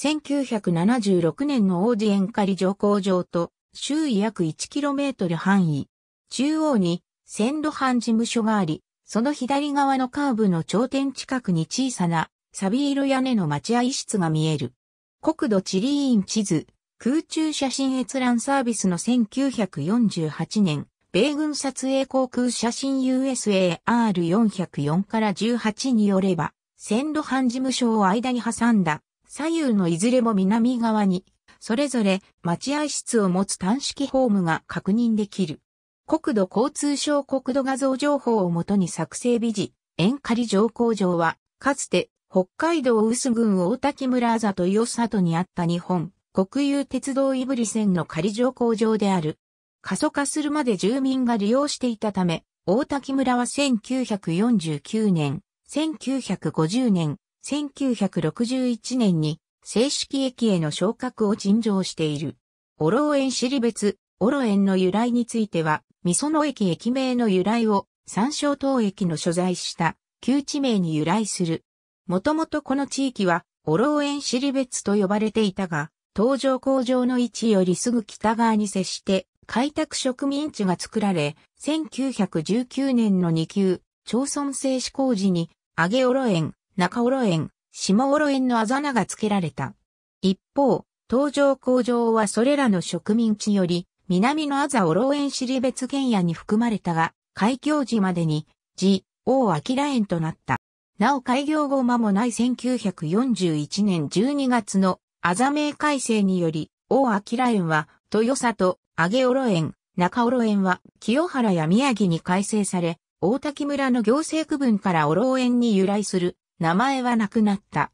1976年の王子カリ乗降場と周囲約 1km 範囲。中央に線路藩事務所があり、その左側のカーブの頂点近くに小さなサビ色屋根の待合室が見える。国土地理院地図、空中写真閲覧サービスの1948年、米軍撮影航空写真 USAR404 から18によれば、線路藩事務所を間に挟んだ左右のいずれも南側に、それぞれ待合室を持つ短式ホームが確認できる。国土交通省国土画像情報をもとに作成美事、塩仮上工場は、かつて北海道薄郡大滝村あざとよ里にあった日本、国有鉄道いぶり線の仮上工場である。過疎化するまで住民が利用していたため、大滝村は1949年、1950年、1961年に正式駅への昇格を陳情している。オロべ尻別、オロんの由来については、みその駅駅名の由来を三省東駅の所在した旧地名に由来する。もともとこの地域は、オロり尻別と呼ばれていたが、東上工場の位置よりすぐ北側に接して、開拓植民地が作られ、1919年の2級、町村制施工時に、上げおろえん、中幌園、下幌園のあざ名が付けられた。一方、東上工場はそれらの植民地より、南のあざ幌園尻別原野に含まれたが、開業時までに、寺、王明園となった。なお開業後間もない1941年12月のあざ名改正により、王明園は、豊里、上幌園、中幌園は、清原や宮城に改正され、大滝村の行政区分からオ園に由来する名前はなくなった。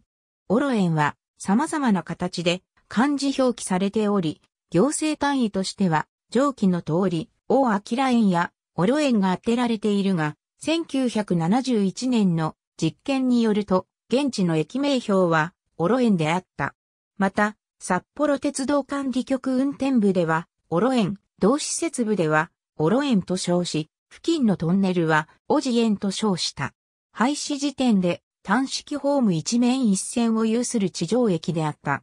オロエンは様々な形で漢字表記されており、行政単位としては上記の通り、大明園やオロエンが当てられているが、1971年の実験によると、現地の駅名標はオロエンであった。また、札幌鉄道管理局運転部では、オロエン、同施設部では、オロエンと称し、付近のトンネルは、オジエンと称した。廃止時点で、短式ホーム一面一線を有する地上駅であった。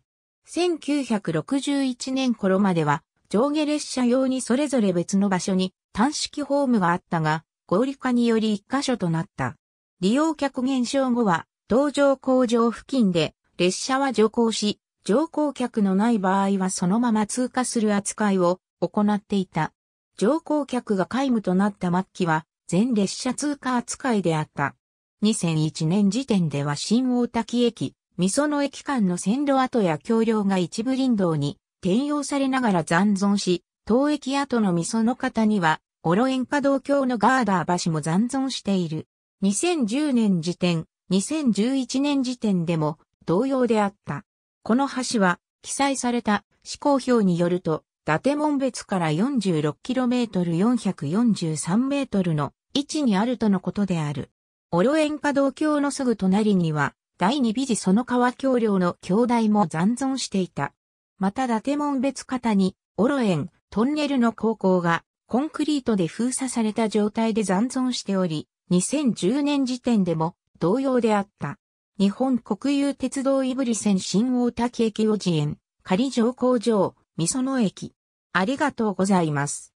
1961年頃までは上下列車用にそれぞれ別の場所に短式ホームがあったが、合理化により一箇所となった。利用客減少後は、同乗工場付近で列車は乗降し、乗降客のない場合はそのまま通過する扱いを行っていた。乗降客が皆無となった末期は、全列車通過扱いであった。2001年時点では新大滝駅、味噌の駅間の線路跡や橋梁が一部林道に転用されながら残存し、当駅跡の味噌の方には、オロ塩ン道橋のガーダー橋も残存している。2010年時点、2011年時点でも同様であった。この橋は、記載された思行表によると、伊達門別から 46km443m の位置にあるとのことである。オロエンカ道橋のすぐ隣には、第二美寺その川橋梁の橋台も残存していた。また伊達門別方に、オロエン、トンネルの高校が、コンクリートで封鎖された状態で残存しており、2010年時点でも同様であった。日本国有鉄道いぶり線新大滝駅を自園、仮乗工場、みその駅。ありがとうございます。